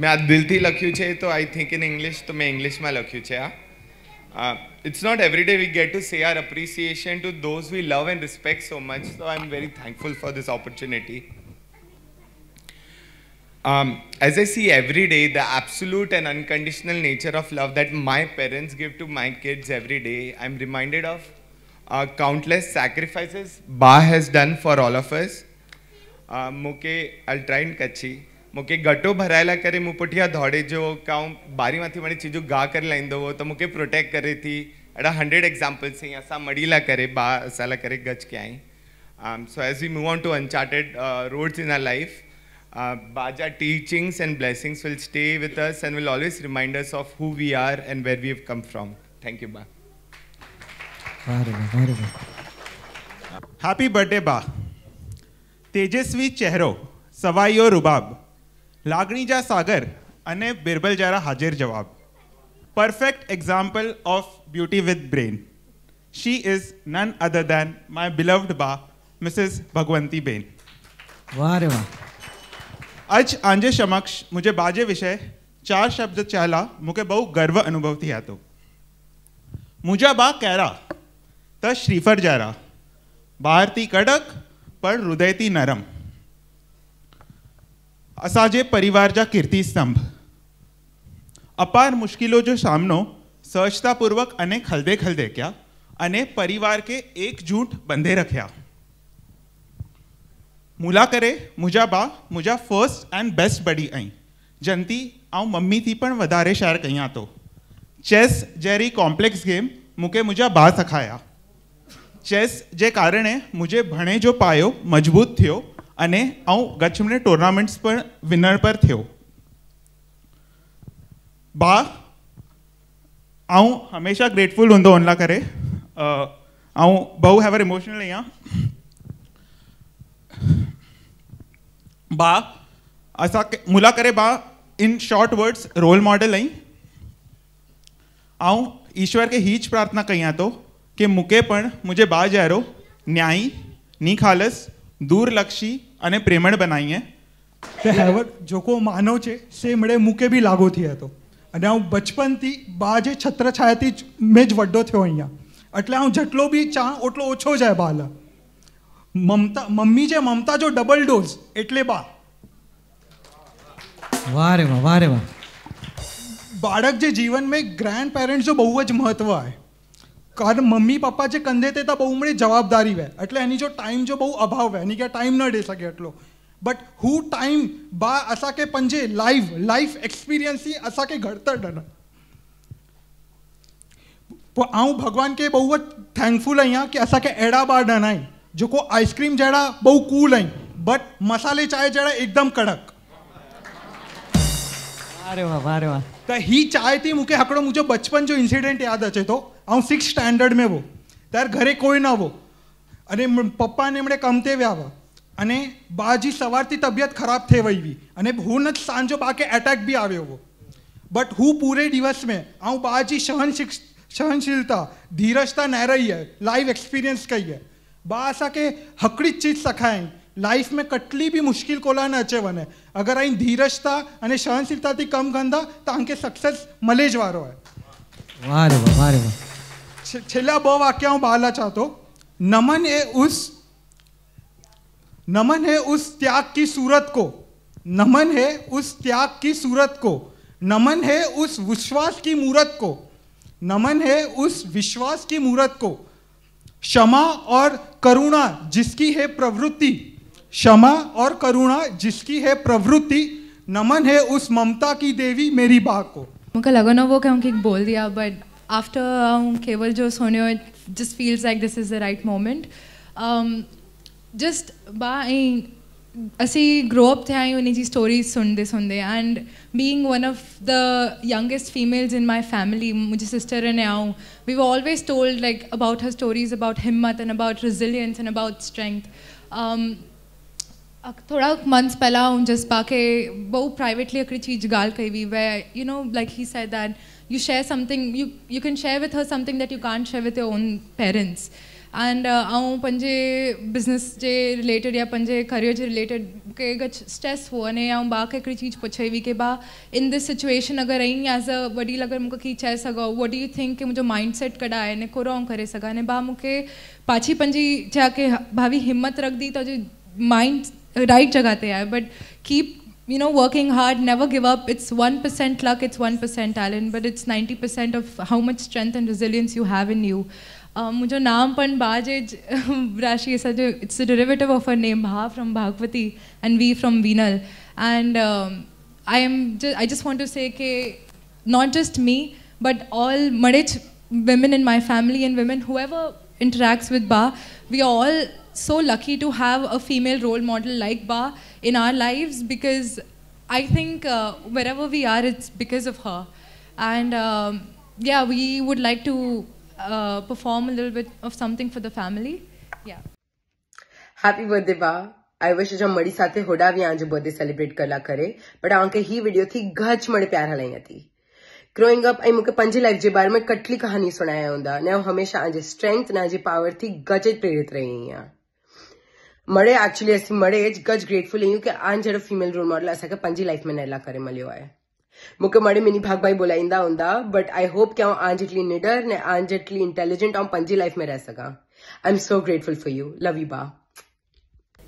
મેં આ દિલથી લખ્યું છે તો આઈ થિંક ઇન ઇંગ્લિશ તો મેં ઇંગ્લિશમાં લખ્યું છે આ it's not every day we get to say our appreciation to those we love and respect so much so I am as I see every day, the absolute and unconditional nature of love that my parents give to my kids every day, I'm reminded of uh, countless sacrifices Ba has done for all of us. Uh, Muke, I'll try in Kachi. मूंखे घटो भराए लाइ करे मूं पुठियां दौड़े जो का बारी मां थी वञी गा कर करे हो तो त मूंखे प्रोटेक्ट करे थी अड़ा हंड्रेड एग्ज़ाम्पल्स हैं असां मड़ी लाइ करे बा असां ला करे गच के I so as we move on to uncharted roads in our life बाजा teachings and blessings will stay with us and will always remind us of who we are and where we have come from thank you बा happy birthday बा तेजस्वी चेहरो सवाई और रुबाब લાગણી જા સાગર અને બિરબલ જરા હાજર જવાબ perfect example of beauty with brain. She is none other than my beloved Ba, Mrs. Bhagwanti Bain. वाह આજ આંજે સમક્ષ મુજે બાજે વિશે ચાર શબ્દ ચાલા મુકે બહુ ગર્વ અનુભવ થયા હતો મુજા બા કેરા ત શ્રીફર જારા બહારથી કડક પણ હૃદયથી નરમ असाजे परिवार जा कीर्ति स्तंभ अपार मुश्किलों जो सामनो सहजतापूर्वक अने खलदे खलदे क्या अने परिवार के एक झूठ बंधे रखया मुला करे मुझा बा मुझा फर्स्ट एंड बेस्ट बड़ी आई जनती आऊ मम्मी थी पण वधारे शहर कहीं तो चेस जेरी कॉम्प्लेक्स गेम मुके मुझा बा सखाया चेस जे कारण मुझे भणे जो पायो मजबूत थियो अने गच में टूर्नामेंट्स पर विनर पर थो बा हमेशा ग्रेटफुल होंद उन करे आऊं बहु हैवर इमोशनल हाँ बा अस मुला करे बा इन शॉर्ट वर्ड्स रोल मॉडल आई और ईश्वर के हीच प्रार्थना कहीं तो कि मुके पण मुझे बा जहरो न्याई नी खालस દૂરલક્ષી અને પ્રેમળ બનાવીએ તે હેવર્ડ જોકો માનવ છે સે મળે મૂકે બી લાગો થી હતો અને હું બચપનથી બા જે છત્રછાયાથી જ મેં જ વડો થયો અહીંયા એટલે હું જેટલો બી ચા ઓટલો ઓછો જાય બાલા મમતા મમ્મી જે મમતા જો ડબલ ડોઝ એટલે બા વારે વાહ વારે વાહ બાળક જે જીવન મેં ગ્રેન્ડ પેરેન્ટ્સ જો બહુ જ મહત્વ આવે कारण मम्मी पापा जे कंधे ते ता बऊमळे जबाबदारी वे એટલે એની જો ટાઈમ જો બહુ અભાવ વે ની કે ટાઈમ ન દે શકે એટલો બટ હૂ ટાઈમ બા આસા કે પંજે લાઈવ લાઈફ એક્સપીરિયન્સી આસા કે ઘટતર ડન પો આઉ ભગવાન કે બહુત થેન્કફુલ અંયા કે આસા કે એડા બડનાઈ જોકો આઈસ્ક્રીમ જેડા બહુ કૂલ હૈ બટ મસાલે ચા જેડા એકદમ કડક આરે વા મારે વા ત હી ચા હતી મુકે હકડો મુજે બચપણ જો ઇન્સિડન્ટ યાદ છે તો ऐं सिक्स સ્ટાન્ડર્ડ મેં વો ત્યારે ઘરે કોઈ ન આવો અને પપ્પાને એમણે કમતે વ્યાવા અને બાજી સવારથી તબિયત ખરાબ થઈ વહીવી અને હું જ સાંજો બાકે એટેક બી આવ્યો એવો બટ હું પૂરે દિવસ મેં હું બાજી સહન સહનશીલતા ધીરજતા न રહી હૈ લાઈવ એક્સપિરિયન્સ કહી હૈ બા આશા કે હકડી ચીજ સખાય લાઈફ મેં કટલી બી મુશ્કિલ કોલા ન અચે વને અગર અહીં ધીરજતા અને સહનશીલતાથી કમ ગંધા તો આંકે સક્સેસ મળે જ વારો હે વાહ વાહ વાહ છેલ્લા બહુ વાક્ય હું બહાલા ચાહતો नमन है उस नमन है उस त्याग की सूरत को नमन है उस त्याग की सूरत को नमन है उस विश्वास की मूरत को नमन है उस विश्वास की मूरत को क्षमा और करुणा जिसकी है प्रवृत्ति क्षमा और करुणा जिसकी है प्रवृत्ति नमन है उस ममता की देवी मेरी बा को मुझे लगन वो क्या बोल दिया बट after um, केवल जो सुनियो it just feels like this is the right moment um, just by ਅਸੀਂ ਗਰੋ ਅਪ ਥਿਆ ਆਈ ਜੀ ਸਟੋਰੀਜ਼ ਸੁਣਦੇ ਸੁਣਦੇ and being one of the youngest females in my family ਮੁਝੇ ਸਿਸਟਰ ਨੇ ਆਉ we we always told like about her stories about ਹਿੰਮਤ and about resilience and about strength थोड़ा मंथ्स पहला हूँ जसपा के बहु प्राइवेटली अकड़ी चीज गाल कई हुई वे you know like he said that you share something you you can share with her something that you can share with your own parents and आऊँ पंजे बिजनेस जे रिलेटेड या पंजे करियर जे रिलेटेड के स्ट्रेस हो अने आऊँ बा के चीज पुछे हुई कि बा इन दिस सिचुएशन अगर रही एज अ वडी अगर मुझे की चाह so what do you think कि मुझे माइंडसेट कड़ा है ने कोरो करे सा ने बा मुझे पाछी पंजी चाह के भाभी हिम्मत रख दी तो जो माइंड राइट जगह पर आए but keep you know working hard never give up it's one percent luck it's one percent talent but it's ninety percent of how much strength and resilience you have in you मुझे नाम पन बाजे राशि जो it's derivative of our name Bha from Bhagwati and Vi from Vinal and I am I just want to say not just me but all मड़िच women in my family and women whoever interacts with बा we are all so lucky to have a female role model like Ba in our lives because I think uh, wherever we are, it's because of her. And um, yeah, we would like to uh, perform a little bit of something for the family. Yeah. Happy birthday, Ba. I wish that Madi Sate Hoda Vyanj birthday celebrate Kala Kare, but Anke he video thi Gaj Madi Pyar Halayati. Growing up, I muke Panji life je bar me katli kahani sunaya onda. Now, Hamesha Anje strength, Naji power thi Gajet Prerit મળે actually અસી મળે જ ગજ grateful અહીં કે આನ್ જડ female role model અસાંखे पंहिंजी life में नैला करे મળ્યો आहे मूंखे मणे मिनी भागभाई ॿोलाईंदा हूंदा बट आई होप की आउं आन जेटली निडर ने आन जेटली इंटेलिजेंट ऐं पंहिंजी लाइफ में रह सघां I am so grateful for you love you बा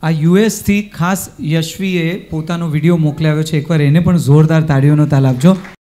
આ યુએસથી ખાસ યશવીએ પોતાનો વિડીયો મોકલાવ્યો છે એકવાર એને પણ જોરદાર તાળીઓનો તાલ આપજો